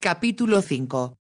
Capítulo 5.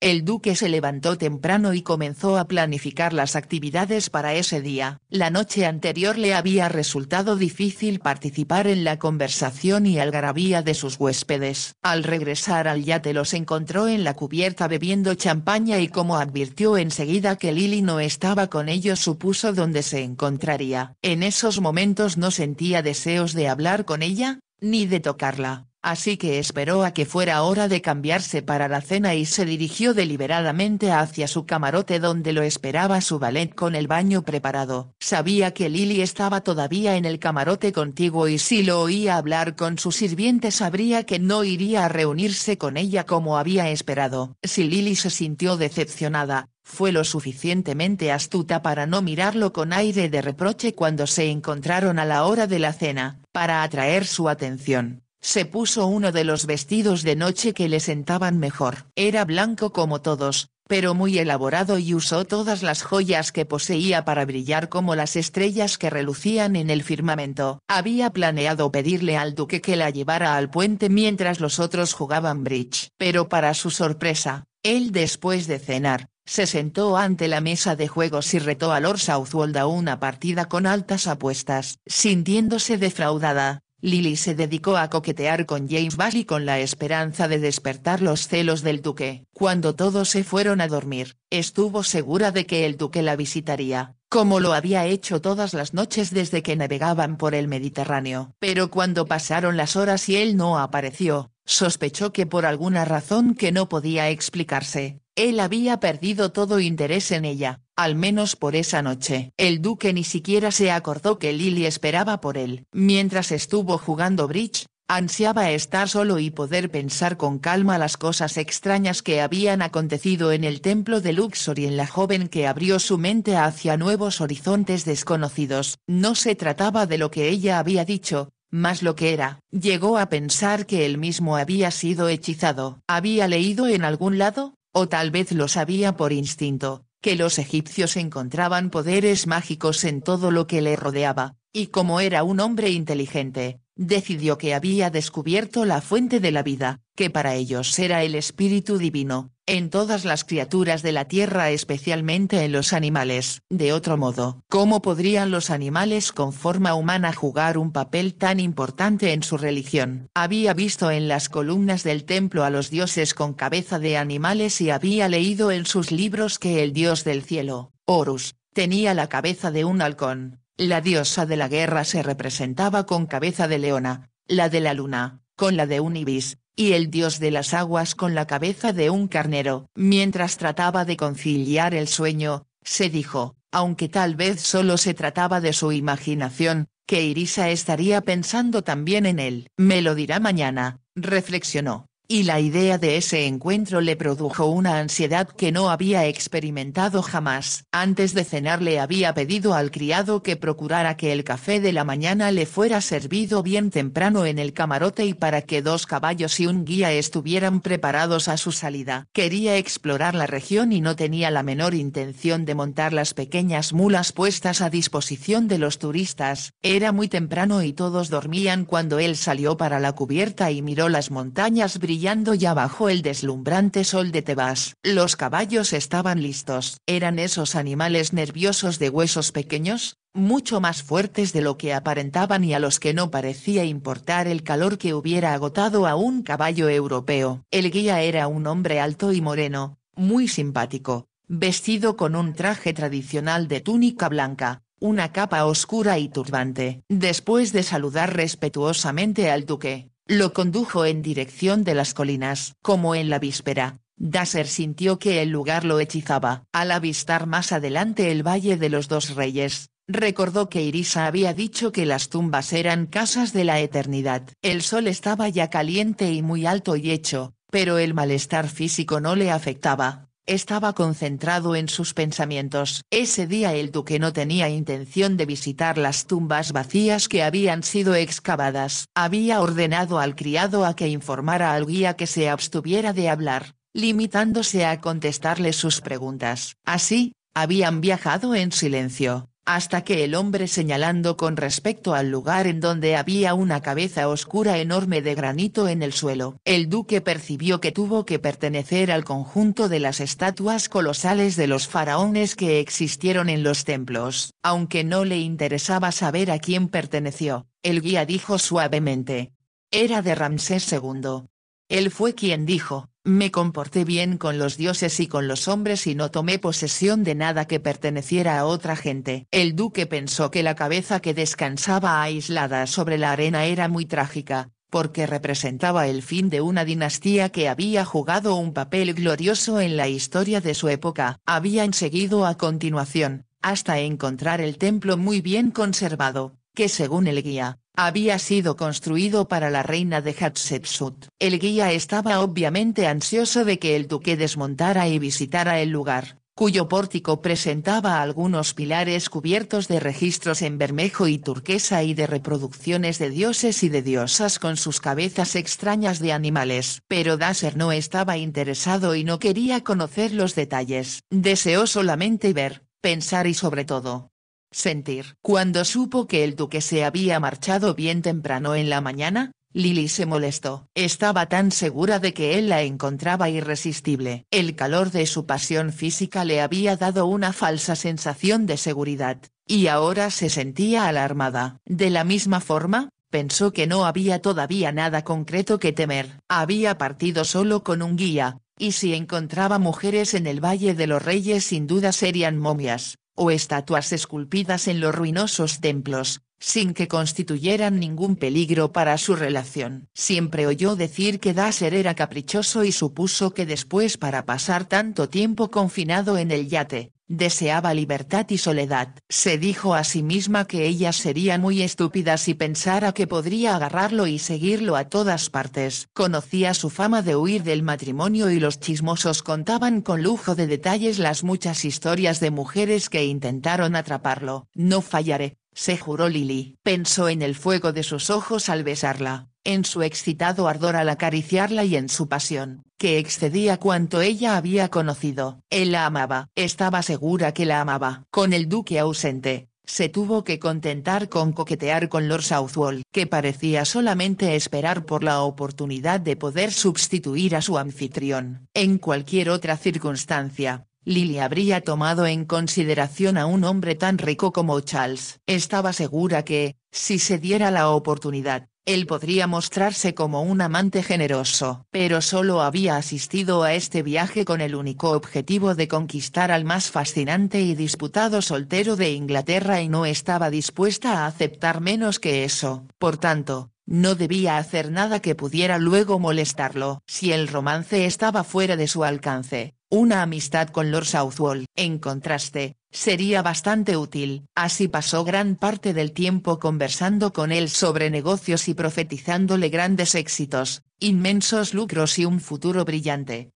El duque se levantó temprano y comenzó a planificar las actividades para ese día. La noche anterior le había resultado difícil participar en la conversación y algarabía de sus huéspedes. Al regresar al yate los encontró en la cubierta bebiendo champaña y como advirtió enseguida que Lily no estaba con ellos supuso dónde se encontraría. En esos momentos no sentía deseos de hablar con ella, ni de tocarla así que esperó a que fuera hora de cambiarse para la cena y se dirigió deliberadamente hacia su camarote donde lo esperaba su ballet con el baño preparado. Sabía que Lily estaba todavía en el camarote contigo y si lo oía hablar con su sirviente sabría que no iría a reunirse con ella como había esperado. Si Lily se sintió decepcionada, fue lo suficientemente astuta para no mirarlo con aire de reproche cuando se encontraron a la hora de la cena, para atraer su atención. Se puso uno de los vestidos de noche que le sentaban mejor. Era blanco como todos, pero muy elaborado y usó todas las joyas que poseía para brillar como las estrellas que relucían en el firmamento. Había planeado pedirle al duque que la llevara al puente mientras los otros jugaban bridge, pero para su sorpresa, él después de cenar, se sentó ante la mesa de juegos y retó a Lord Southwold a una partida con altas apuestas. Sintiéndose defraudada, Lily se dedicó a coquetear con James y con la esperanza de despertar los celos del duque. Cuando todos se fueron a dormir, estuvo segura de que el duque la visitaría, como lo había hecho todas las noches desde que navegaban por el Mediterráneo. Pero cuando pasaron las horas y él no apareció, sospechó que por alguna razón que no podía explicarse, él había perdido todo interés en ella al menos por esa noche. El duque ni siquiera se acordó que Lily esperaba por él. Mientras estuvo jugando bridge, ansiaba estar solo y poder pensar con calma las cosas extrañas que habían acontecido en el templo de Luxor y en la joven que abrió su mente hacia nuevos horizontes desconocidos. No se trataba de lo que ella había dicho, más lo que era. Llegó a pensar que él mismo había sido hechizado. Había leído en algún lado, o tal vez lo sabía por instinto, que los egipcios encontraban poderes mágicos en todo lo que le rodeaba, y como era un hombre inteligente, decidió que había descubierto la fuente de la vida, que para ellos era el espíritu divino, en todas las criaturas de la tierra especialmente en los animales. De otro modo, ¿cómo podrían los animales con forma humana jugar un papel tan importante en su religión? Había visto en las columnas del templo a los dioses con cabeza de animales y había leído en sus libros que el dios del cielo, Horus, tenía la cabeza de un halcón. La diosa de la guerra se representaba con cabeza de leona, la de la luna, con la de un ibis, y el dios de las aguas con la cabeza de un carnero. Mientras trataba de conciliar el sueño, se dijo, aunque tal vez solo se trataba de su imaginación, que Irisa estaría pensando también en él. Me lo dirá mañana, reflexionó y la idea de ese encuentro le produjo una ansiedad que no había experimentado jamás. Antes de cenar le había pedido al criado que procurara que el café de la mañana le fuera servido bien temprano en el camarote y para que dos caballos y un guía estuvieran preparados a su salida. Quería explorar la región y no tenía la menor intención de montar las pequeñas mulas puestas a disposición de los turistas. Era muy temprano y todos dormían cuando él salió para la cubierta y miró las montañas brillantes brillando ya bajo el deslumbrante sol de Tebas. Los caballos estaban listos. Eran esos animales nerviosos de huesos pequeños, mucho más fuertes de lo que aparentaban y a los que no parecía importar el calor que hubiera agotado a un caballo europeo. El guía era un hombre alto y moreno, muy simpático, vestido con un traje tradicional de túnica blanca, una capa oscura y turbante. Después de saludar respetuosamente al duque, lo condujo en dirección de las colinas. Como en la víspera, Dasser sintió que el lugar lo hechizaba. Al avistar más adelante el Valle de los Dos Reyes, recordó que Irisa había dicho que las tumbas eran casas de la eternidad. El sol estaba ya caliente y muy alto y hecho, pero el malestar físico no le afectaba estaba concentrado en sus pensamientos. Ese día el duque no tenía intención de visitar las tumbas vacías que habían sido excavadas. Había ordenado al criado a que informara al guía que se abstuviera de hablar, limitándose a contestarle sus preguntas. Así, habían viajado en silencio, hasta que el hombre señalando con respecto al lugar en donde había una cabeza oscura enorme de granito en el suelo. El duque percibió que tuvo que pertenecer al conjunto de las estatuas colosales de los faraones que existieron en los templos, aunque no le interesaba saber a quién perteneció, el guía dijo suavemente. Era de Ramsés II. Él fue quien dijo, me comporté bien con los dioses y con los hombres y no tomé posesión de nada que perteneciera a otra gente. El duque pensó que la cabeza que descansaba aislada sobre la arena era muy trágica, porque representaba el fin de una dinastía que había jugado un papel glorioso en la historia de su época. Habían seguido a continuación, hasta encontrar el templo muy bien conservado, que según el guía, había sido construido para la reina de Hatshepsut. El guía estaba obviamente ansioso de que el duque desmontara y visitara el lugar, cuyo pórtico presentaba algunos pilares cubiertos de registros en bermejo y turquesa y de reproducciones de dioses y de diosas con sus cabezas extrañas de animales. Pero Dasher no estaba interesado y no quería conocer los detalles. Deseó solamente ver, pensar y sobre todo, Sentir. Cuando supo que el duque se había marchado bien temprano en la mañana, Lily se molestó. Estaba tan segura de que él la encontraba irresistible. El calor de su pasión física le había dado una falsa sensación de seguridad, y ahora se sentía alarmada. De la misma forma, pensó que no había todavía nada concreto que temer. Había partido solo con un guía, y si encontraba mujeres en el Valle de los Reyes sin duda serían momias o estatuas esculpidas en los ruinosos templos, sin que constituyeran ningún peligro para su relación. Siempre oyó decir que Daser era caprichoso y supuso que después para pasar tanto tiempo confinado en el yate, Deseaba libertad y soledad, se dijo a sí misma que ella sería muy estúpida si pensara que podría agarrarlo y seguirlo a todas partes. Conocía su fama de huir del matrimonio y los chismosos contaban con lujo de detalles las muchas historias de mujeres que intentaron atraparlo. No fallaré, se juró Lily. Pensó en el fuego de sus ojos al besarla, en su excitado ardor al acariciarla y en su pasión que excedía cuanto ella había conocido. Él la amaba, estaba segura que la amaba. Con el duque ausente, se tuvo que contentar con coquetear con Lord Southwall, que parecía solamente esperar por la oportunidad de poder sustituir a su anfitrión. En cualquier otra circunstancia, Lily habría tomado en consideración a un hombre tan rico como Charles. Estaba segura que, si se diera la oportunidad, él podría mostrarse como un amante generoso, pero solo había asistido a este viaje con el único objetivo de conquistar al más fascinante y disputado soltero de Inglaterra y no estaba dispuesta a aceptar menos que eso, por tanto, no debía hacer nada que pudiera luego molestarlo. Si el romance estaba fuera de su alcance, una amistad con Lord Southwell, en contraste, sería bastante útil. Así pasó gran parte del tiempo conversando con él sobre negocios y profetizándole grandes éxitos, inmensos lucros y un futuro brillante.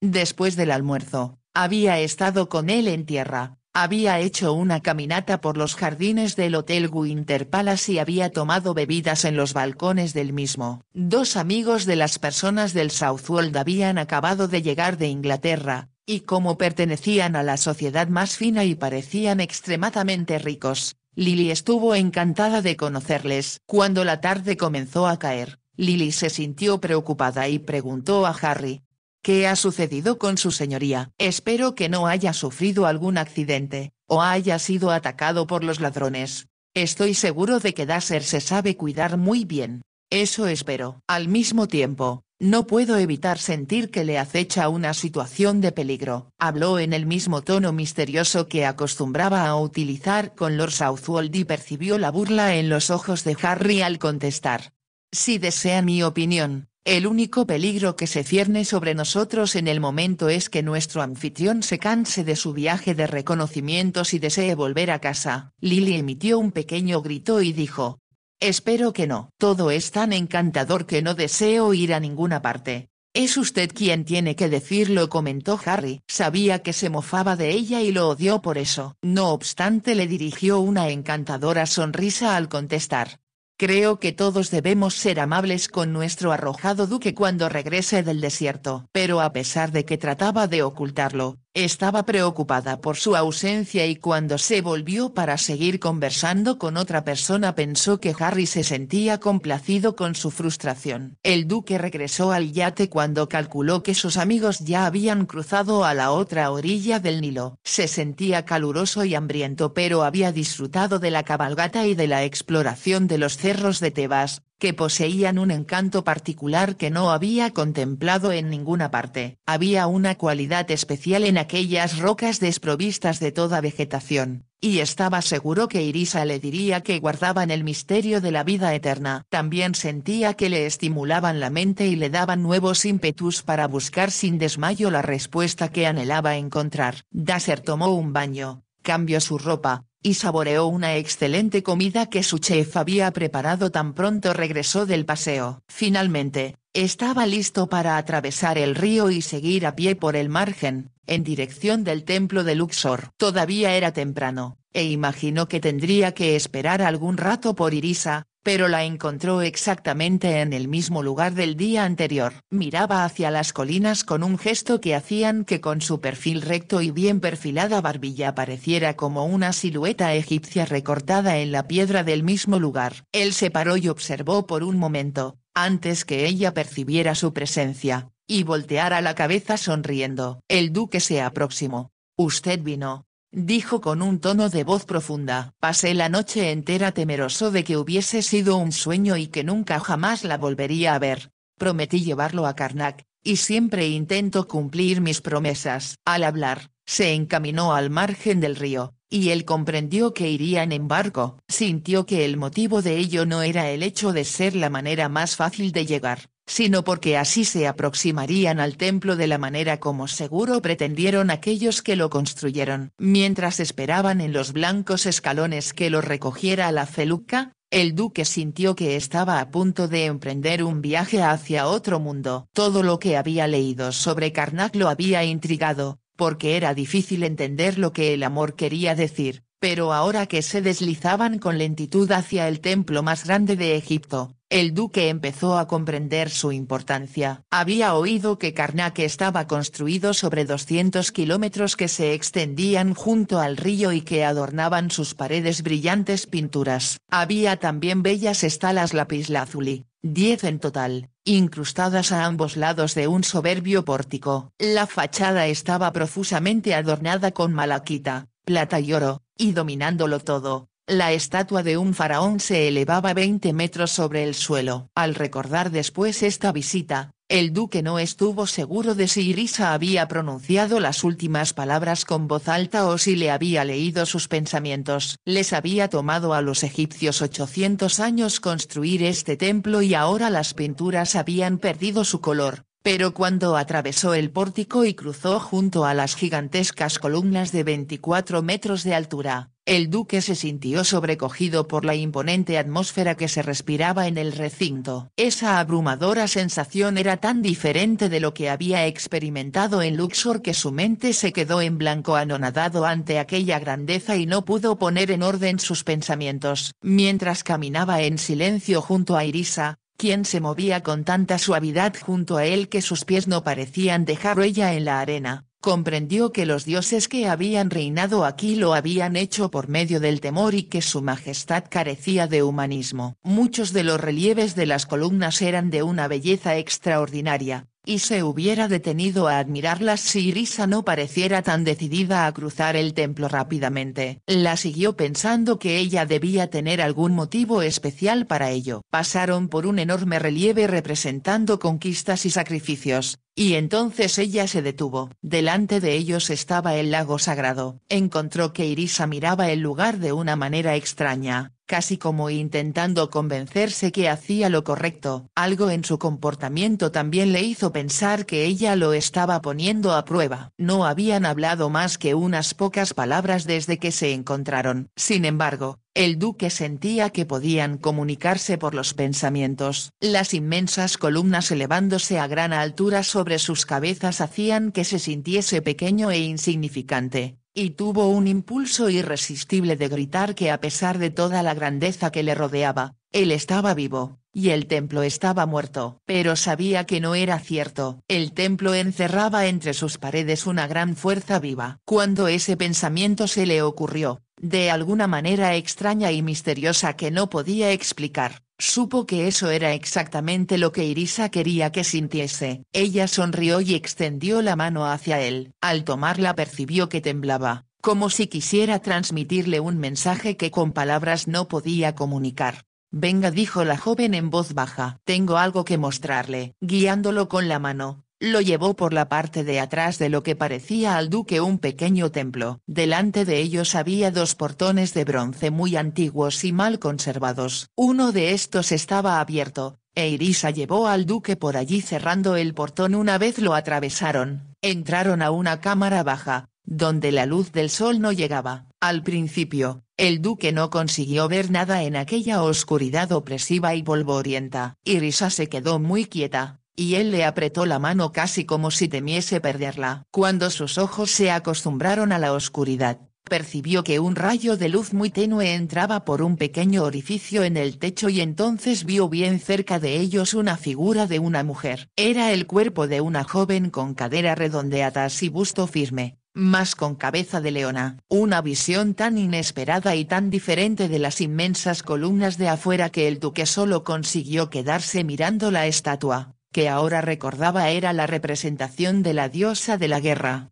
Después del almuerzo, había estado con él en tierra, había hecho una caminata por los jardines del Hotel Winter Palace y había tomado bebidas en los balcones del mismo. Dos amigos de las personas del Southwold habían acabado de llegar de Inglaterra, y como pertenecían a la sociedad más fina y parecían extremadamente ricos, Lily estuvo encantada de conocerles. Cuando la tarde comenzó a caer, Lily se sintió preocupada y preguntó a Harry, ¿Qué ha sucedido con su señoría? Espero que no haya sufrido algún accidente, o haya sido atacado por los ladrones. Estoy seguro de que Dasser se sabe cuidar muy bien. Eso espero. Al mismo tiempo, no puedo evitar sentir que le acecha una situación de peligro. Habló en el mismo tono misterioso que acostumbraba a utilizar con Lord Southwold y percibió la burla en los ojos de Harry al contestar. Si desea mi opinión, el único peligro que se cierne sobre nosotros en el momento es que nuestro anfitrión se canse de su viaje de reconocimientos y desee volver a casa. Lily emitió un pequeño grito y dijo, Espero que no. Todo es tan encantador que no deseo ir a ninguna parte. Es usted quien tiene que decirlo, comentó Harry. Sabía que se mofaba de ella y lo odió por eso. No obstante, le dirigió una encantadora sonrisa al contestar. Creo que todos debemos ser amables con nuestro arrojado duque cuando regrese del desierto. Pero a pesar de que trataba de ocultarlo, estaba preocupada por su ausencia y cuando se volvió para seguir conversando con otra persona pensó que Harry se sentía complacido con su frustración. El duque regresó al yate cuando calculó que sus amigos ya habían cruzado a la otra orilla del Nilo. Se sentía caluroso y hambriento pero había disfrutado de la cabalgata y de la exploración de los cerros de Tebas, que poseían un encanto particular que no había contemplado en ninguna parte. Había una cualidad especial en aquellas rocas desprovistas de toda vegetación, y estaba seguro que Irisa le diría que guardaban el misterio de la vida eterna. También sentía que le estimulaban la mente y le daban nuevos ímpetus para buscar sin desmayo la respuesta que anhelaba encontrar. Dasser tomó un baño, cambió su ropa, y saboreó una excelente comida que su chef había preparado tan pronto regresó del paseo. Finalmente, estaba listo para atravesar el río y seguir a pie por el margen, en dirección del templo de Luxor. Todavía era temprano, e imaginó que tendría que esperar algún rato por Irisa, pero la encontró exactamente en el mismo lugar del día anterior. Miraba hacia las colinas con un gesto que hacían que con su perfil recto y bien perfilada barbilla pareciera como una silueta egipcia recortada en la piedra del mismo lugar. Él se paró y observó por un momento, antes que ella percibiera su presencia, y volteara la cabeza sonriendo. El duque se aproximó. Usted vino, dijo con un tono de voz profunda. Pasé la noche entera temeroso de que hubiese sido un sueño y que nunca jamás la volvería a ver. Prometí llevarlo a Karnak, y siempre intento cumplir mis promesas. Al hablar, se encaminó al margen del río, y él comprendió que iría en barco. Sintió que el motivo de ello no era el hecho de ser la manera más fácil de llegar, sino porque así se aproximarían al templo de la manera como seguro pretendieron aquellos que lo construyeron. Mientras esperaban en los blancos escalones que lo recogiera la feluca, el duque sintió que estaba a punto de emprender un viaje hacia otro mundo. Todo lo que había leído sobre Karnak lo había intrigado, porque era difícil entender lo que el amor quería decir, pero ahora que se deslizaban con lentitud hacia el templo más grande de Egipto, el duque empezó a comprender su importancia. Había oído que Karnak estaba construido sobre 200 kilómetros que se extendían junto al río y que adornaban sus paredes brillantes pinturas. Había también bellas estalas lapislázuli, 10 en total, incrustadas a ambos lados de un soberbio pórtico. La fachada estaba profusamente adornada con malaquita, plata y oro, y dominándolo todo, la estatua de un faraón se elevaba 20 metros sobre el suelo. Al recordar después esta visita, el duque no estuvo seguro de si Irisa había pronunciado las últimas palabras con voz alta o si le había leído sus pensamientos. Les había tomado a los egipcios 800 años construir este templo y ahora las pinturas habían perdido su color, pero cuando atravesó el pórtico y cruzó junto a las gigantescas columnas de 24 metros de altura, el duque se sintió sobrecogido por la imponente atmósfera que se respiraba en el recinto. Esa abrumadora sensación era tan diferente de lo que había experimentado en Luxor que su mente se quedó en blanco anonadado ante aquella grandeza y no pudo poner en orden sus pensamientos. Mientras caminaba en silencio junto a Irisa, quien se movía con tanta suavidad junto a él que sus pies no parecían dejar huella en la arena, comprendió que los dioses que habían reinado aquí lo habían hecho por medio del temor y que su majestad carecía de humanismo. Muchos de los relieves de las columnas eran de una belleza extraordinaria, y se hubiera detenido a admirarlas si Irisa no pareciera tan decidida a cruzar el templo rápidamente. La siguió pensando que ella debía tener algún motivo especial para ello. Pasaron por un enorme relieve representando conquistas y sacrificios, y entonces ella se detuvo. Delante de ellos estaba el lago sagrado. Encontró que Irisa miraba el lugar de una manera extraña, casi como intentando convencerse que hacía lo correcto. Algo en su comportamiento también le hizo pensar que ella lo estaba poniendo a prueba. No habían hablado más que unas pocas palabras desde que se encontraron. Sin embargo, el duque sentía que podían comunicarse por los pensamientos. Las inmensas columnas elevándose a gran altura sobre sus cabezas hacían que se sintiese pequeño e insignificante, y tuvo un impulso irresistible de gritar que a pesar de toda la grandeza que le rodeaba, él estaba vivo, y el templo estaba muerto. Pero sabía que no era cierto. El templo encerraba entre sus paredes una gran fuerza viva. Cuando ese pensamiento se le ocurrió, de alguna manera extraña y misteriosa que no podía explicar, Supo que eso era exactamente lo que Irisa quería que sintiese. Ella sonrió y extendió la mano hacia él. Al tomarla percibió que temblaba, como si quisiera transmitirle un mensaje que con palabras no podía comunicar. Venga dijo la joven en voz baja. Tengo algo que mostrarle, guiándolo con la mano. Lo llevó por la parte de atrás de lo que parecía al duque un pequeño templo. Delante de ellos había dos portones de bronce muy antiguos y mal conservados. Uno de estos estaba abierto, e Irisa llevó al duque por allí cerrando el portón una vez lo atravesaron. Entraron a una cámara baja, donde la luz del sol no llegaba. Al principio, el duque no consiguió ver nada en aquella oscuridad opresiva y polvorienta. Irisa se quedó muy quieta, y él le apretó la mano casi como si temiese perderla. Cuando sus ojos se acostumbraron a la oscuridad, percibió que un rayo de luz muy tenue entraba por un pequeño orificio en el techo y entonces vio bien cerca de ellos una figura de una mujer. Era el cuerpo de una joven con cadera redondeada y busto firme, más con cabeza de leona. Una visión tan inesperada y tan diferente de las inmensas columnas de afuera que el duque solo consiguió quedarse mirando la estatua que ahora recordaba era la representación de la diosa de la guerra.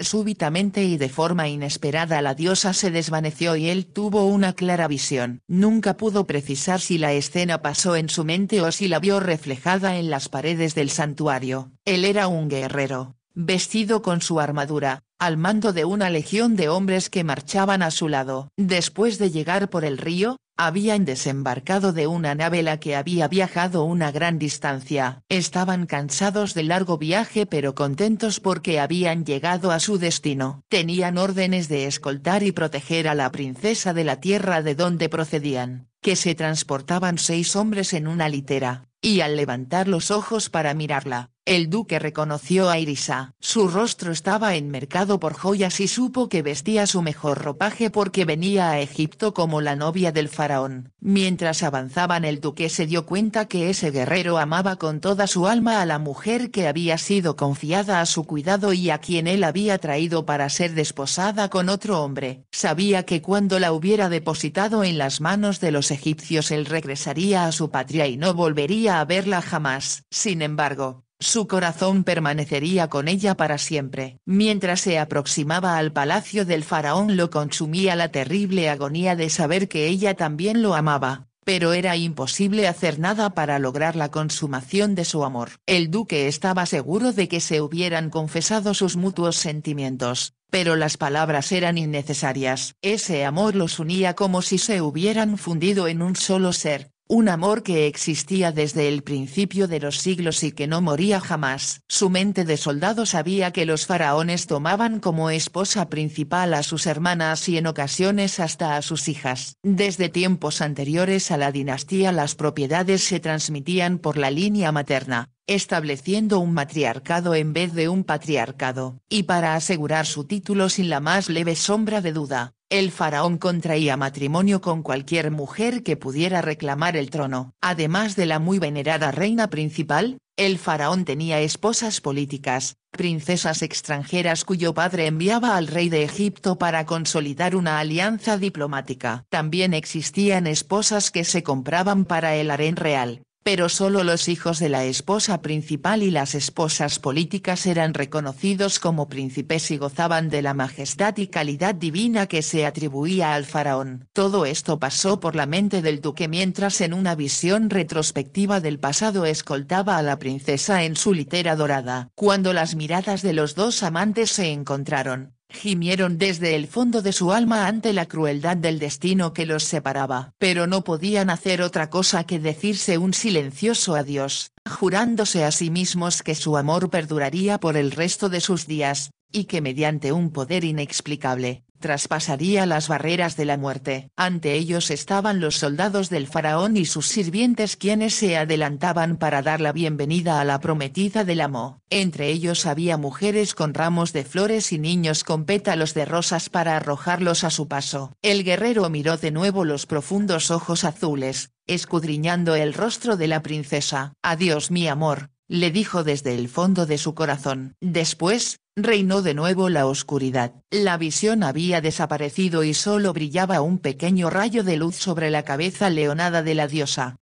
Súbitamente y de forma inesperada la diosa se desvaneció y él tuvo una clara visión. Nunca pudo precisar si la escena pasó en su mente o si la vio reflejada en las paredes del santuario. Él era un guerrero, vestido con su armadura, al mando de una legión de hombres que marchaban a su lado. Después de llegar por el río, habían desembarcado de una nave la que había viajado una gran distancia. Estaban cansados del largo viaje pero contentos porque habían llegado a su destino. Tenían órdenes de escoltar y proteger a la princesa de la tierra de donde procedían, que se transportaban seis hombres en una litera, y al levantar los ojos para mirarla, el duque reconoció a Irisa. Su rostro estaba enmercado por joyas y supo que vestía su mejor ropaje porque venía a Egipto como la novia del faraón. Mientras avanzaban el duque se dio cuenta que ese guerrero amaba con toda su alma a la mujer que había sido confiada a su cuidado y a quien él había traído para ser desposada con otro hombre. Sabía que cuando la hubiera depositado en las manos de los egipcios él regresaría a su patria y no volvería a verla jamás. Sin embargo, su corazón permanecería con ella para siempre. Mientras se aproximaba al palacio del faraón lo consumía la terrible agonía de saber que ella también lo amaba, pero era imposible hacer nada para lograr la consumación de su amor. El duque estaba seguro de que se hubieran confesado sus mutuos sentimientos, pero las palabras eran innecesarias. Ese amor los unía como si se hubieran fundido en un solo ser, un amor que existía desde el principio de los siglos y que no moría jamás. Su mente de soldado sabía que los faraones tomaban como esposa principal a sus hermanas y en ocasiones hasta a sus hijas. Desde tiempos anteriores a la dinastía las propiedades se transmitían por la línea materna, estableciendo un matriarcado en vez de un patriarcado, y para asegurar su título sin la más leve sombra de duda, el faraón contraía matrimonio con cualquier mujer que pudiera reclamar el trono. Además de la muy venerada reina principal, el faraón tenía esposas políticas, princesas extranjeras cuyo padre enviaba al rey de Egipto para consolidar una alianza diplomática. También existían esposas que se compraban para el harén real, pero solo los hijos de la esposa principal y las esposas políticas eran reconocidos como príncipes y gozaban de la majestad y calidad divina que se atribuía al faraón. Todo esto pasó por la mente del duque mientras en una visión retrospectiva del pasado escoltaba a la princesa en su litera dorada. Cuando las miradas de los dos amantes se encontraron, Gimieron desde el fondo de su alma ante la crueldad del destino que los separaba. Pero no podían hacer otra cosa que decirse un silencioso adiós, jurándose a sí mismos que su amor perduraría por el resto de sus días, y que mediante un poder inexplicable, traspasaría las barreras de la muerte. Ante ellos estaban los soldados del faraón y sus sirvientes quienes se adelantaban para dar la bienvenida a la prometida del amo. Entre ellos había mujeres con ramos de flores y niños con pétalos de rosas para arrojarlos a su paso. El guerrero miró de nuevo los profundos ojos azules, escudriñando el rostro de la princesa. Adiós mi amor, le dijo desde el fondo de su corazón. Después, reinó de nuevo la oscuridad. La visión había desaparecido y solo brillaba un pequeño rayo de luz sobre la cabeza leonada de la diosa.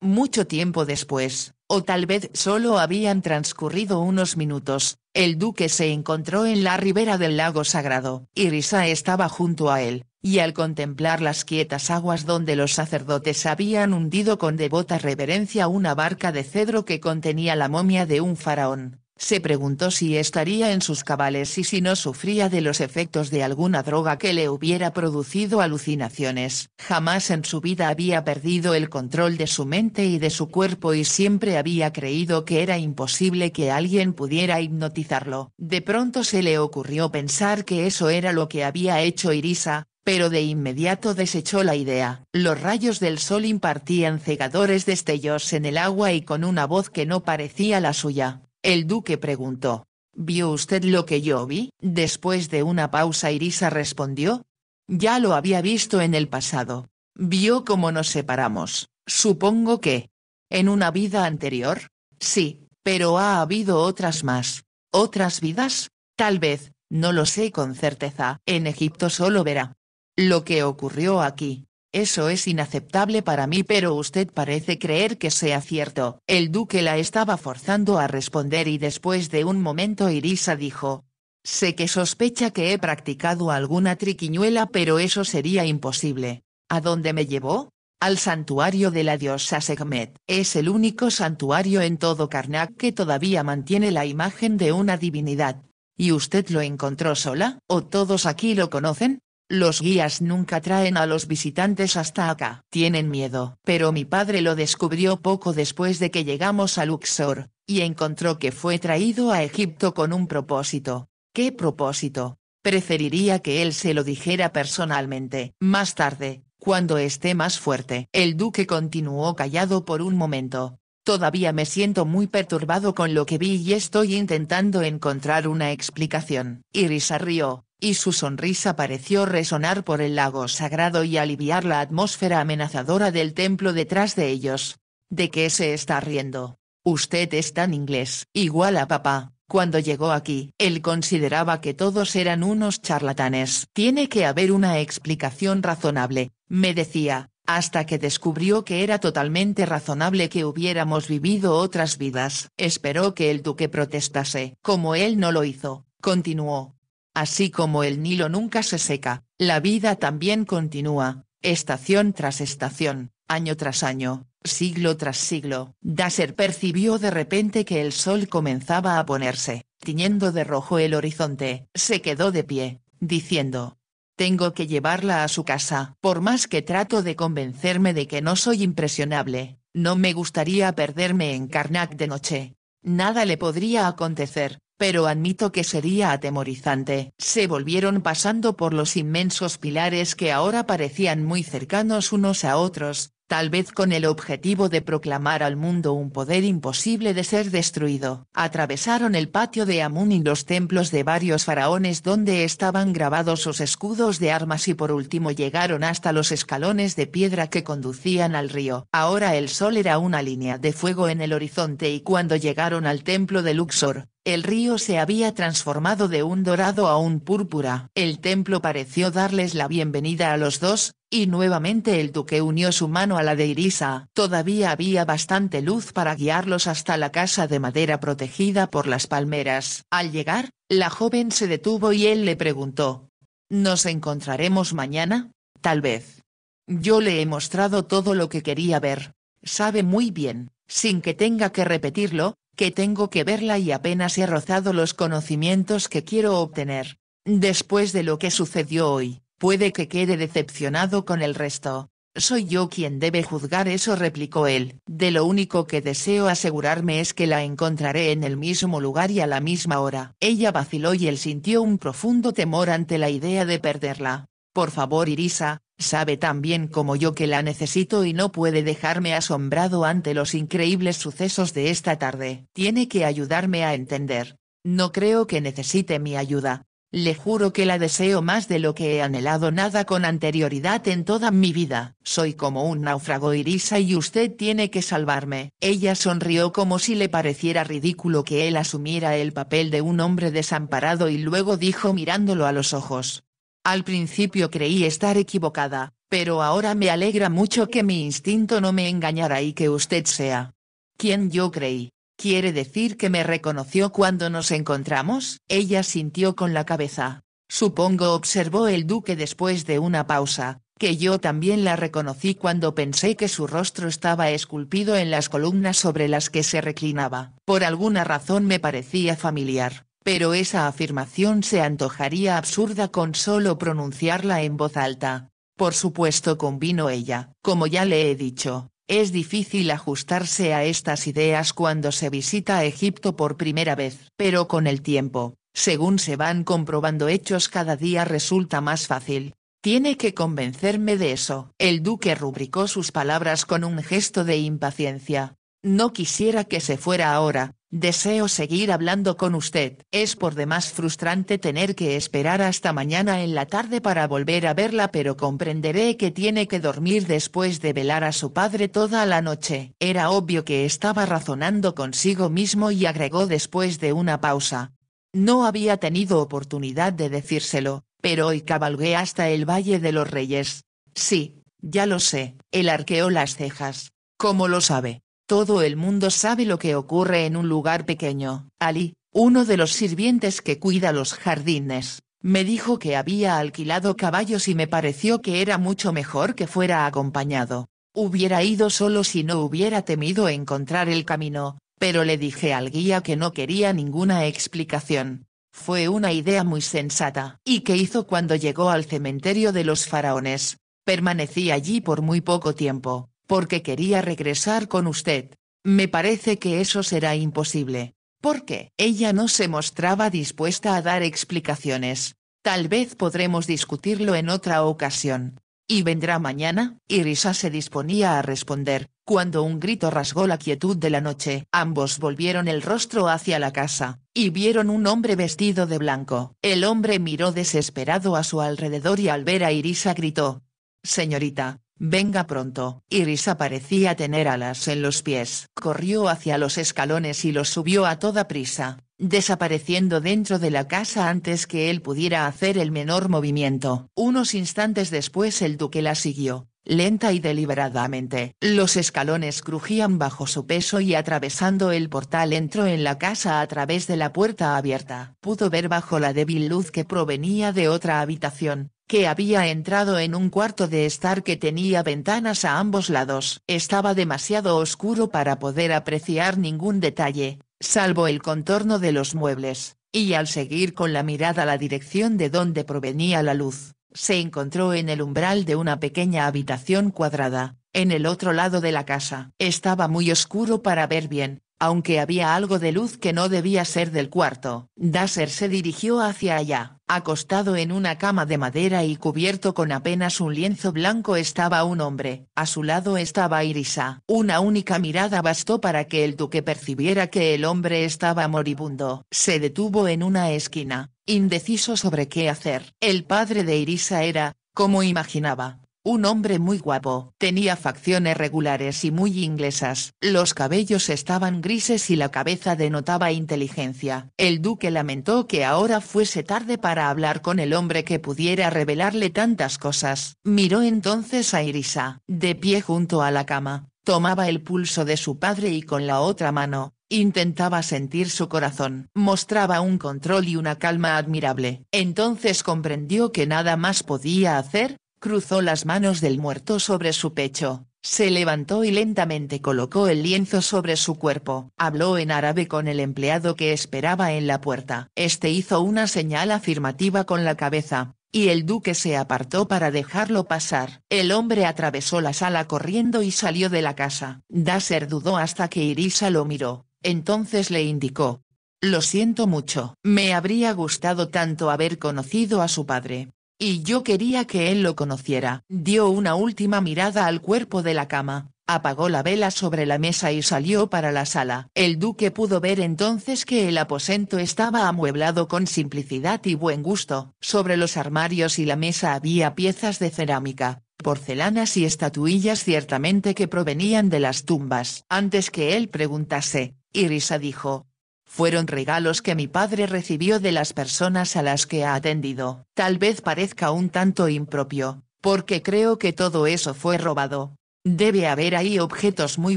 Mucho tiempo después, o tal vez solo habían transcurrido unos minutos, el duque se encontró en la ribera del lago sagrado. y Risa estaba junto a él, y al contemplar las quietas aguas donde los sacerdotes habían hundido con devota reverencia una barca de cedro que contenía la momia de un faraón, se preguntó si estaría en sus cabales y si no sufría de los efectos de alguna droga que le hubiera producido alucinaciones. Jamás en su vida había perdido el control de su mente y de su cuerpo y siempre había creído que era imposible que alguien pudiera hipnotizarlo. De pronto se le ocurrió pensar que eso era lo que había hecho Irisa, pero de inmediato desechó la idea. Los rayos del sol impartían cegadores destellos en el agua y con una voz que no parecía la suya, el duque preguntó. ¿Vio usted lo que yo vi? Después de una pausa Irisa respondió. Ya lo había visto en el pasado. Vio cómo nos separamos, supongo que. ¿En una vida anterior? Sí, pero ha habido otras más. ¿Otras vidas? Tal vez, no lo sé con certeza. En Egipto solo verá. Lo que ocurrió aquí, eso es inaceptable para mí pero usted parece creer que sea cierto. El duque la estaba forzando a responder y después de un momento Irisa dijo. Sé que sospecha que he practicado alguna triquiñuela pero eso sería imposible. ¿A dónde me llevó? Al santuario de la diosa Sekhmet. Es el único santuario en todo Karnak que todavía mantiene la imagen de una divinidad. ¿Y usted lo encontró sola? ¿O todos aquí lo conocen? Los guías nunca traen a los visitantes hasta acá. Tienen miedo. Pero mi padre lo descubrió poco después de que llegamos a Luxor, y encontró que fue traído a Egipto con un propósito. ¿Qué propósito? Preferiría que él se lo dijera personalmente. Más tarde, cuando esté más fuerte. El duque continuó callado por un momento. Todavía me siento muy perturbado con lo que vi y estoy intentando encontrar una explicación. Irisa rió, y su sonrisa pareció resonar por el lago sagrado y aliviar la atmósfera amenazadora del templo detrás de ellos. ¿De qué se está riendo? Usted es tan inglés. Igual a papá, cuando llegó aquí. Él consideraba que todos eran unos charlatanes. Tiene que haber una explicación razonable, me decía, hasta que descubrió que era totalmente razonable que hubiéramos vivido otras vidas. Esperó que el duque protestase. Como él no lo hizo, continuó, Así como el Nilo nunca se seca, la vida también continúa, estación tras estación, año tras año, siglo tras siglo. Daser percibió de repente que el sol comenzaba a ponerse, tiñendo de rojo el horizonte. Se quedó de pie, diciendo, tengo que llevarla a su casa. Por más que trato de convencerme de que no soy impresionable, no me gustaría perderme en Karnak de noche. Nada le podría acontecer, pero admito que sería atemorizante. Se volvieron pasando por los inmensos pilares que ahora parecían muy cercanos unos a otros, tal vez con el objetivo de proclamar al mundo un poder imposible de ser destruido. Atravesaron el patio de Amun y los templos de varios faraones donde estaban grabados sus escudos de armas y por último llegaron hasta los escalones de piedra que conducían al río. Ahora el sol era una línea de fuego en el horizonte y cuando llegaron al templo de Luxor, el río se había transformado de un dorado a un púrpura. El templo pareció darles la bienvenida a los dos, y nuevamente el duque unió su mano a la de Irisa. Todavía había bastante luz para guiarlos hasta la casa de madera protegida por las palmeras. Al llegar, la joven se detuvo y él le preguntó. ¿Nos encontraremos mañana? Tal vez. Yo le he mostrado todo lo que quería ver. Sabe muy bien, sin que tenga que repetirlo, que tengo que verla y apenas he rozado los conocimientos que quiero obtener. Después de lo que sucedió hoy, puede que quede decepcionado con el resto. Soy yo quien debe juzgar eso, replicó él. De lo único que deseo asegurarme es que la encontraré en el mismo lugar y a la misma hora. Ella vaciló y él sintió un profundo temor ante la idea de perderla. Por favor, Irisa, Sabe tan bien como yo que la necesito y no puede dejarme asombrado ante los increíbles sucesos de esta tarde. Tiene que ayudarme a entender. No creo que necesite mi ayuda. Le juro que la deseo más de lo que he anhelado nada con anterioridad en toda mi vida. Soy como un náufrago Irisa y usted tiene que salvarme. Ella sonrió como si le pareciera ridículo que él asumiera el papel de un hombre desamparado y luego dijo mirándolo a los ojos, al principio creí estar equivocada, pero ahora me alegra mucho que mi instinto no me engañara y que usted sea. Quien yo creí. ¿Quiere decir que me reconoció cuando nos encontramos? Ella sintió con la cabeza. Supongo, observó el duque después de una pausa, que yo también la reconocí cuando pensé que su rostro estaba esculpido en las columnas sobre las que se reclinaba. Por alguna razón me parecía familiar pero esa afirmación se antojaría absurda con solo pronunciarla en voz alta. Por supuesto convino ella, como ya le he dicho, es difícil ajustarse a estas ideas cuando se visita Egipto por primera vez, pero con el tiempo, según se van comprobando hechos cada día resulta más fácil. Tiene que convencerme de eso. El duque rubricó sus palabras con un gesto de impaciencia, no quisiera que se fuera ahora, deseo seguir hablando con usted. Es por demás frustrante tener que esperar hasta mañana en la tarde para volver a verla pero comprenderé que tiene que dormir después de velar a su padre toda la noche. Era obvio que estaba razonando consigo mismo y agregó después de una pausa. No había tenido oportunidad de decírselo, pero hoy cabalgué hasta el Valle de los Reyes. Sí, ya lo sé, él arqueó las cejas. ¿Cómo lo sabe? Todo el mundo sabe lo que ocurre en un lugar pequeño. Ali, uno de los sirvientes que cuida los jardines, me dijo que había alquilado caballos y me pareció que era mucho mejor que fuera acompañado. Hubiera ido solo si no hubiera temido encontrar el camino, pero le dije al guía que no quería ninguna explicación. Fue una idea muy sensata. ¿Y que hizo cuando llegó al cementerio de los faraones? Permanecí allí por muy poco tiempo, porque quería regresar con usted. Me parece que eso será imposible. Porque ella no se mostraba dispuesta a dar explicaciones. Tal vez podremos discutirlo en otra ocasión. ¿Y vendrá mañana? Irisa se disponía a responder, cuando un grito rasgó la quietud de la noche. Ambos volvieron el rostro hacia la casa, y vieron un hombre vestido de blanco. El hombre miró desesperado a su alrededor y al ver a Irisa gritó. Señorita, Venga pronto. Iris parecía tener alas en los pies. Corrió hacia los escalones y los subió a toda prisa, desapareciendo dentro de la casa antes que él pudiera hacer el menor movimiento. Unos instantes después el duque la siguió, lenta y deliberadamente. Los escalones crujían bajo su peso y atravesando el portal entró en la casa a través de la puerta abierta. Pudo ver bajo la débil luz que provenía de otra habitación, que había entrado en un cuarto de estar que tenía ventanas a ambos lados. Estaba demasiado oscuro para poder apreciar ningún detalle, salvo el contorno de los muebles, y al seguir con la mirada la dirección de donde provenía la luz, se encontró en el umbral de una pequeña habitación cuadrada, en el otro lado de la casa. Estaba muy oscuro para ver bien, aunque había algo de luz que no debía ser del cuarto, Daser se dirigió hacia allá. Acostado en una cama de madera y cubierto con apenas un lienzo blanco estaba un hombre, a su lado estaba Irisa. Una única mirada bastó para que el duque percibiera que el hombre estaba moribundo. Se detuvo en una esquina, indeciso sobre qué hacer. El padre de Irisa era, como imaginaba, un hombre muy guapo, tenía facciones regulares y muy inglesas, los cabellos estaban grises y la cabeza denotaba inteligencia. El duque lamentó que ahora fuese tarde para hablar con el hombre que pudiera revelarle tantas cosas. Miró entonces a Irisa, de pie junto a la cama, tomaba el pulso de su padre y con la otra mano, Intentaba sentir su corazón. Mostraba un control y una calma admirable. Entonces comprendió que nada más podía hacer, cruzó las manos del muerto sobre su pecho, se levantó y lentamente colocó el lienzo sobre su cuerpo. Habló en árabe con el empleado que esperaba en la puerta. Este hizo una señal afirmativa con la cabeza, y el duque se apartó para dejarlo pasar. El hombre atravesó la sala corriendo y salió de la casa. Dasser dudó hasta que Irisa lo miró, entonces le indicó. Lo siento mucho. Me habría gustado tanto haber conocido a su padre. Y yo quería que él lo conociera. Dio una última mirada al cuerpo de la cama, apagó la vela sobre la mesa y salió para la sala. El duque pudo ver entonces que el aposento estaba amueblado con simplicidad y buen gusto. Sobre los armarios y la mesa había piezas de cerámica, porcelanas y estatuillas ciertamente que provenían de las tumbas. Antes que él preguntase, Irisa dijo, fueron regalos que mi padre recibió de las personas a las que ha atendido. Tal vez parezca un tanto impropio, porque creo que todo eso fue robado. Debe haber ahí objetos muy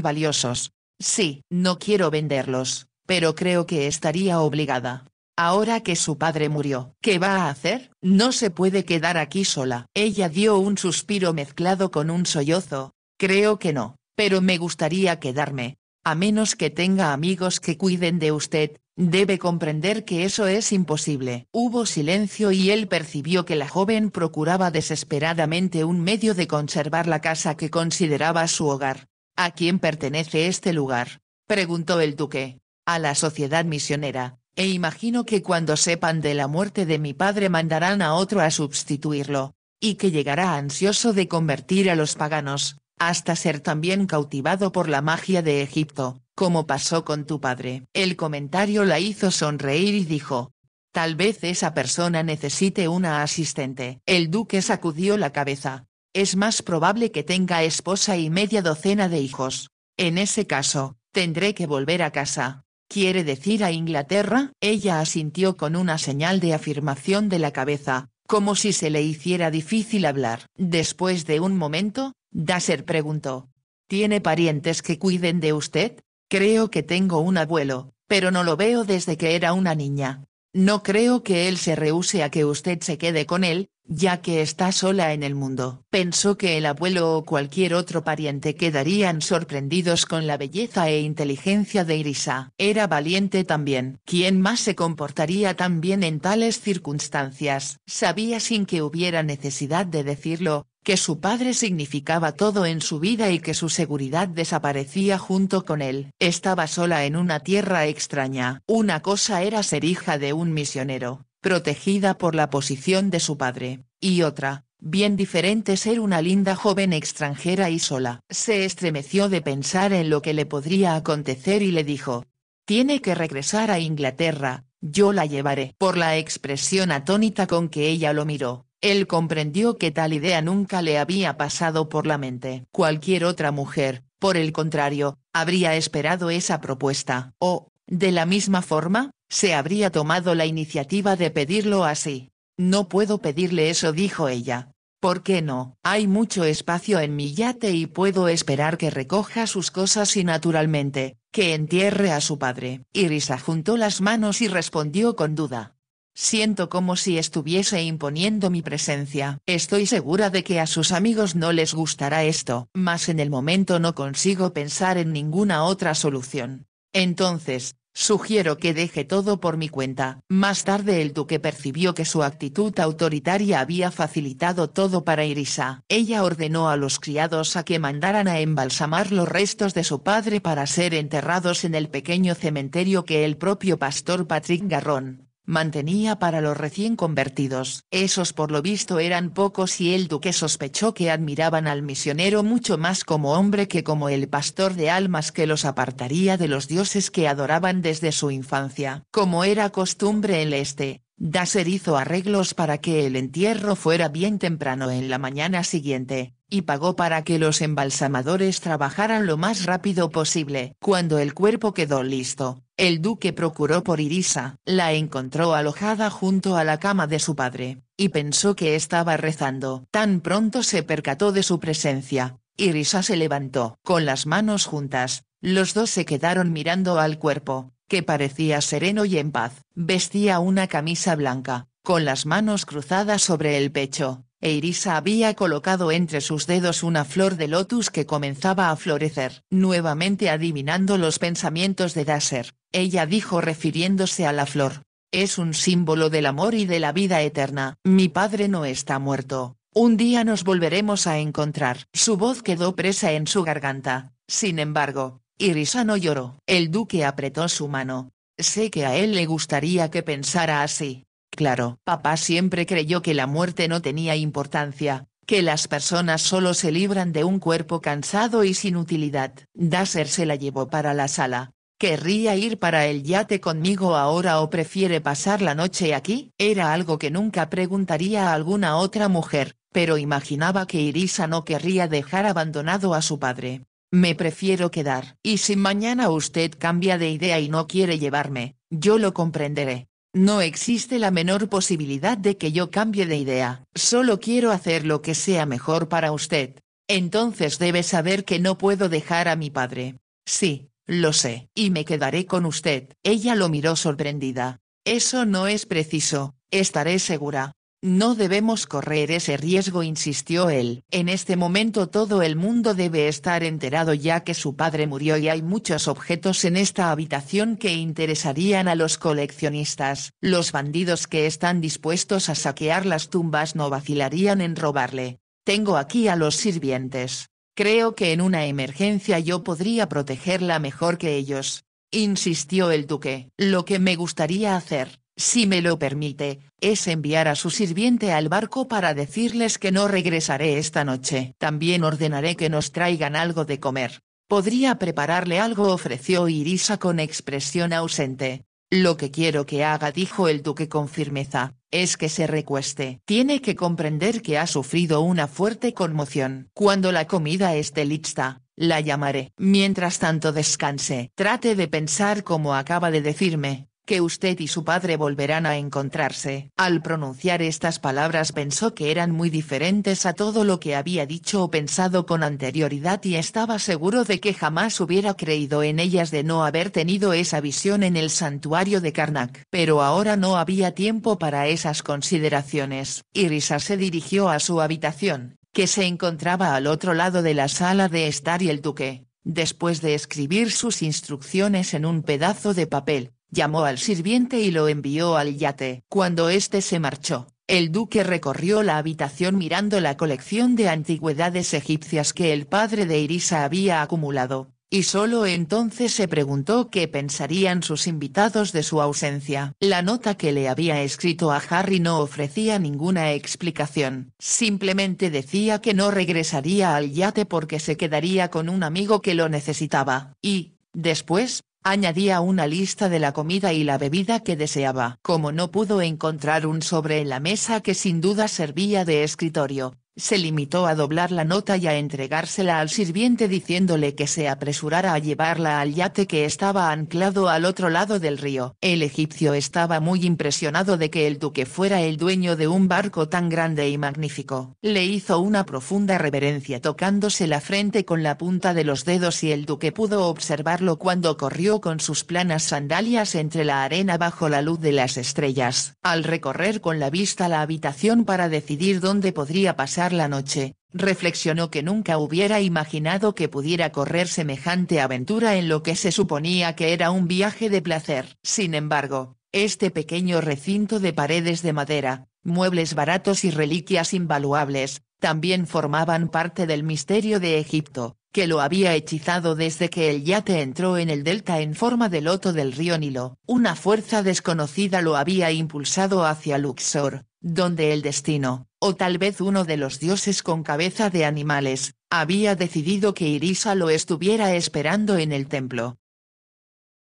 valiosos. Sí, no quiero venderlos, pero creo que estaría obligada. Ahora que su padre murió, ¿qué va a hacer? No se puede quedar aquí sola. Ella dio un suspiro mezclado con un sollozo. Creo que no, pero me gustaría quedarme, a menos que tenga amigos que cuiden de usted, debe comprender que eso es imposible. Hubo silencio y él percibió que la joven procuraba desesperadamente un medio de conservar la casa que consideraba su hogar. ¿A quién pertenece este lugar? preguntó el duque. A la sociedad misionera, e imagino que cuando sepan de la muerte de mi padre mandarán a otro a sustituirlo, y que llegará ansioso de convertir a los paganos, hasta ser también cautivado por la magia de Egipto, como pasó con tu padre. El comentario la hizo sonreír y dijo, Tal vez esa persona necesite una asistente. El duque sacudió la cabeza. Es más probable que tenga esposa y media docena de hijos. En ese caso, tendré que volver a casa. ¿Quiere decir a Inglaterra? Ella asintió con una señal de afirmación de la cabeza, como si se le hiciera difícil hablar. Después de un momento, Daser preguntó. ¿Tiene parientes que cuiden de usted? Creo que tengo un abuelo, pero no lo veo desde que era una niña. No creo que él se rehúse a que usted se quede con él, ya que está sola en el mundo. Pensó que el abuelo o cualquier otro pariente quedarían sorprendidos con la belleza e inteligencia de Irisa. Era valiente también. ¿Quién más se comportaría tan bien en tales circunstancias? Sabía sin que hubiera necesidad de decirlo, que su padre significaba todo en su vida y que su seguridad desaparecía junto con él. Estaba sola en una tierra extraña. Una cosa era ser hija de un misionero, protegida por la posición de su padre, y otra, bien diferente ser una linda joven extranjera y sola. Se estremeció de pensar en lo que le podría acontecer y le dijo, tiene que regresar a Inglaterra, yo la llevaré. Por la expresión atónita con que ella lo miró, él comprendió que tal idea nunca le había pasado por la mente. Cualquier otra mujer, por el contrario, habría esperado esa propuesta, o, de la misma forma, se habría tomado la iniciativa de pedirlo así. No puedo pedirle eso, dijo ella. ¿Por qué no? Hay mucho espacio en mi yate y puedo esperar que recoja sus cosas y naturalmente, que entierre a su padre. Irisa juntó las manos y respondió con duda. Siento como si estuviese imponiendo mi presencia. Estoy segura de que a sus amigos no les gustará esto, mas en el momento no consigo pensar en ninguna otra solución. Entonces, Sugiero que deje todo por mi cuenta. Más tarde el duque percibió que su actitud autoritaria había facilitado todo para Irisa. Ella ordenó a los criados a que mandaran a embalsamar los restos de su padre para ser enterrados en el pequeño cementerio que el propio pastor Patrick Garrón mantenía para los recién convertidos. Esos por lo visto eran pocos y el duque sospechó que admiraban al misionero mucho más como hombre que como el pastor de almas que los apartaría de los dioses que adoraban desde su infancia. Como era costumbre en el este, Dasser hizo arreglos para que el entierro fuera bien temprano en la mañana siguiente, y pagó para que los embalsamadores trabajaran lo más rápido posible. Cuando el cuerpo quedó listo, el duque procuró por Irisa, la encontró alojada junto a la cama de su padre, y pensó que estaba rezando. Tan pronto se percató de su presencia, Irisa se levantó. Con las manos juntas, los dos se quedaron mirando al cuerpo, que parecía sereno y en paz. Vestía una camisa blanca, con las manos cruzadas sobre el pecho, Eirisa había colocado entre sus dedos una flor de lotus que comenzaba a florecer. Nuevamente adivinando los pensamientos de Daser, ella dijo refiriéndose a la flor. Es un símbolo del amor y de la vida eterna. Mi padre no está muerto. Un día nos volveremos a encontrar. Su voz quedó presa en su garganta. Sin embargo, Irisa no lloró. El duque apretó su mano. Sé que a él le gustaría que pensara así, Claro, papá siempre creyó que la muerte no tenía importancia, que las personas solo se libran de un cuerpo cansado y sin utilidad. Dasser se la llevó para la sala. ¿Querría ir para el yate conmigo ahora o prefiere pasar la noche aquí? Era algo que nunca preguntaría a alguna otra mujer, pero imaginaba que Irisa no querría dejar abandonado a su padre. Me prefiero quedar. Y si mañana usted cambia de idea y no quiere llevarme, yo lo comprenderé. No existe la menor posibilidad de que yo cambie de idea, solo quiero hacer lo que sea mejor para usted. Entonces debe saber que no puedo dejar a mi padre. Sí, lo sé, y me quedaré con usted. Ella lo miró sorprendida. Eso no es preciso, estaré segura. No debemos correr ese riesgo, insistió él. En este momento todo el mundo debe estar enterado ya que su padre murió y hay muchos objetos en esta habitación que interesarían a los coleccionistas. Los bandidos que están dispuestos a saquear las tumbas no vacilarían en robarle. Tengo aquí a los sirvientes. Creo que en una emergencia yo podría protegerla mejor que ellos. Insistió el duque. Lo que me gustaría hacer si me lo permite, es enviar a su sirviente al barco para decirles que no regresaré esta noche. También ordenaré que nos traigan algo de comer. Podría prepararle algo, ofreció Irisa con expresión ausente. Lo que quiero que haga, dijo el duque con firmeza, es que se recueste. Tiene que comprender que ha sufrido una fuerte conmoción. Cuando la comida esté lista, la llamaré. Mientras tanto descanse. Trate de pensar como acaba de decirme, que usted y su padre volverán a encontrarse. Al pronunciar estas palabras pensó que eran muy diferentes a todo lo que había dicho o pensado con anterioridad y estaba seguro de que jamás hubiera creído en ellas de no haber tenido esa visión en el santuario de Karnak. Pero ahora no había tiempo para esas consideraciones. Irisa se dirigió a su habitación, que se encontraba al otro lado de la sala de estar y el duque. Después de escribir sus instrucciones en un pedazo de papel, llamó al sirviente y lo envió al yate. Cuando éste se marchó, el duque recorrió la habitación mirando la colección de antigüedades egipcias que el padre de Irisa había acumulado, y solo entonces se preguntó qué pensarían sus invitados de su ausencia. La nota que le había escrito a Harry no ofrecía ninguna explicación, simplemente decía que no regresaría al yate porque se quedaría con un amigo que lo necesitaba, y, después, Añadía una lista de la comida y la bebida que deseaba. Como no pudo encontrar un sobre en la mesa que sin duda servía de escritorio, se limitó a doblar la nota y a entregársela al sirviente diciéndole que se apresurara a llevarla al yate que estaba anclado al otro lado del río. El egipcio estaba muy impresionado de que el duque fuera el dueño de un barco tan grande y magnífico. Le hizo una profunda reverencia tocándose la frente con la punta de los dedos y el duque pudo observarlo cuando corrió con sus planas sandalias entre la arena bajo la luz de las estrellas. Al recorrer con la vista la habitación para decidir dónde podría pasar la noche, reflexionó que nunca hubiera imaginado que pudiera correr semejante aventura en lo que se suponía que era un viaje de placer. Sin embargo, este pequeño recinto de paredes de madera, muebles baratos y reliquias invaluables, también formaban parte del misterio de Egipto, que lo había hechizado desde que el yate entró en el delta en forma de loto del río Nilo. Una fuerza desconocida lo había impulsado hacia Luxor, donde el destino, o tal vez uno de los dioses con cabeza de animales, había decidido que Irisa lo estuviera esperando en el templo.